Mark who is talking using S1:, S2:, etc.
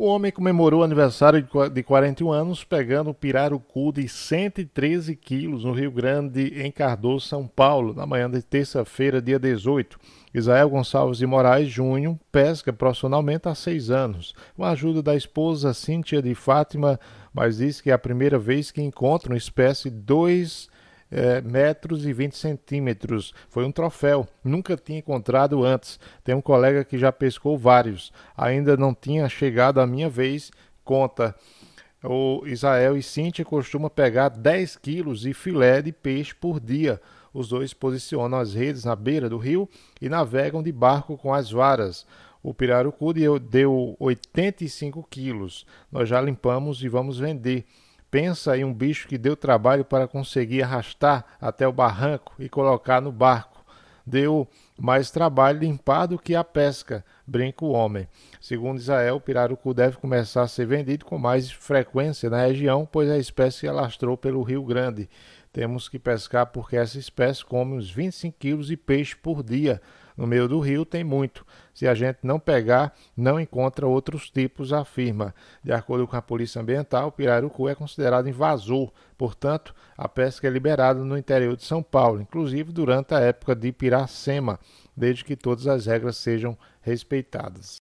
S1: O homem comemorou o aniversário de 41 anos pegando o pirarucu de 113 quilos no Rio Grande, em Cardoso, São Paulo, na manhã de terça-feira, dia 18. Isael Gonçalves de Moraes Júnior pesca profissionalmente há seis anos, com a ajuda da esposa Cíntia de Fátima, mas diz que é a primeira vez que encontra uma espécie dois é, metros e 20 centímetros. Foi um troféu, nunca tinha encontrado antes. Tem um colega que já pescou vários, ainda não tinha chegado a minha vez, conta. O Israel e Cintia costumam pegar 10 quilos de filé de peixe por dia. Os dois posicionam as redes na beira do rio e navegam de barco com as varas. O pirarucu deu 85 quilos. Nós já limpamos e vamos vender. Pensa em um bicho que deu trabalho para conseguir arrastar até o barranco e colocar no barco. Deu mais trabalho limpar do que a pesca, brinca o homem. Segundo Israel, o pirarucu deve começar a ser vendido com mais frequência na região, pois a espécie se alastrou pelo Rio Grande. Temos que pescar porque essa espécie come uns 25 quilos de peixe por dia no meio do rio tem muito. Se a gente não pegar, não encontra outros tipos, afirma. De acordo com a Polícia Ambiental, o pirarucu é considerado invasor, portanto, a pesca é liberada no interior de São Paulo, inclusive durante a época de Piracema, desde que todas as regras sejam respeitadas.